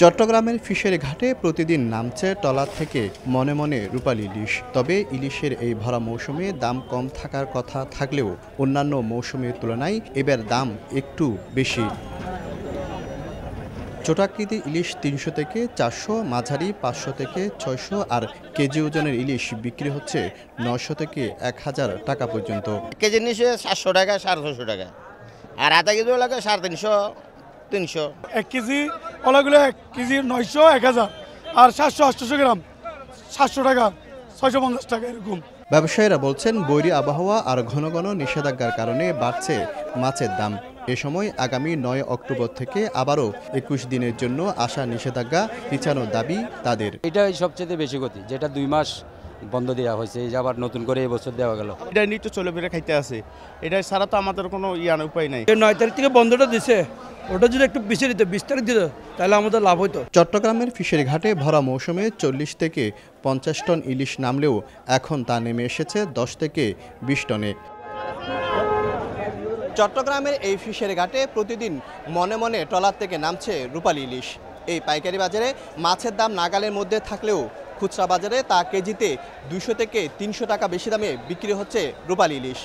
চট্টগ্রামের ফিশের ঘাটে প্রতিদিন নামছে টলার থেকে মনে মনে রূপালী ইলিশ তবে ইলিশের এই ভরা মৌসুমে দাম কম থাকার কথা থাকলেও অন্যান্য মৌসুমের তুলনায় এবার দাম একটু বেশি ছোটাকৃতি ইলিশ তিনশো থেকে চারশো মাঝারি পাঁচশো থেকে ছয়শো আর কেজি ওজনের ইলিশ বিক্রি হচ্ছে নশো থেকে এক হাজার টাকা পর্যন্ত কেজি নিচে সাতশো টাকা সাড়ে ছশো টাকা আর আধা কেজি লাগে সাড়ে তিনশো তিনশো এক কেজি অনেকগুলো এক কেজি নয়শো এক হাজার আর সাতশো আটশো গ্রাম সাতশো টাকা ছয়শো পঞ্চাশ টাকা এরকম ব্যবসায়ীরা বলছেন বৈরী আবহাওয়া আর ঘন ঘন নিষেধাজ্ঞার কারণে বাড়ছে মাছের দাম এ সময় আগামী নয় অক্টোবর থেকে আবারও একুশ দিনের জন্য আসা নিষেধাজ্ঞা পিছানোর দাবি তাদের এটাই সবচেয়ে বেশি গতি যেটা দুই মাস বন্ধ দেওয়া হয়েছে এই আবার নতুন করে এবছর দেওয়া গেল এটা নিত্য চলে বেড়ে খাইতে আছে এটা ছাড়া তো আমাদের কোনো ইয়ান উপায় নাই নয় তারিখ থেকে বন্ধটা দিছে ওটা যদি একটু বিস্তারিত বিস্তারিত দিত তাহলে আমাদের লাভ হতো চট্টগ্রামের ফিশের ঘাটে ভরা মৌসুমে চল্লিশ থেকে পঞ্চাশ টন ইলিশ নামলেও এখন তা নেমে এসেছে দশ থেকে বিশ টনে চট্টগ্রামের এই ফিশের ঘাটে প্রতিদিন মনে মনে ট্রলার থেকে নামছে রূপালী ইলিশ এই পাইকারি বাজারে মাছের দাম নাগালের মধ্যে থাকলেও খুচরা বাজারে তা কেজিতে দুশো থেকে তিনশো টাকা বেশি দামে বিক্রি হচ্ছে রূপালী ইলিশ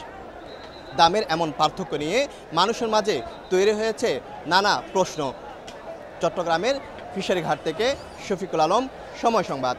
দামের এমন পার্থক্য নিয়ে মানুষের মাঝে তৈরি হয়েছে নানা প্রশ্ন চট্টগ্রামের ফিশারি ঘাট থেকে শফিকুল আলম সময় সংবাদ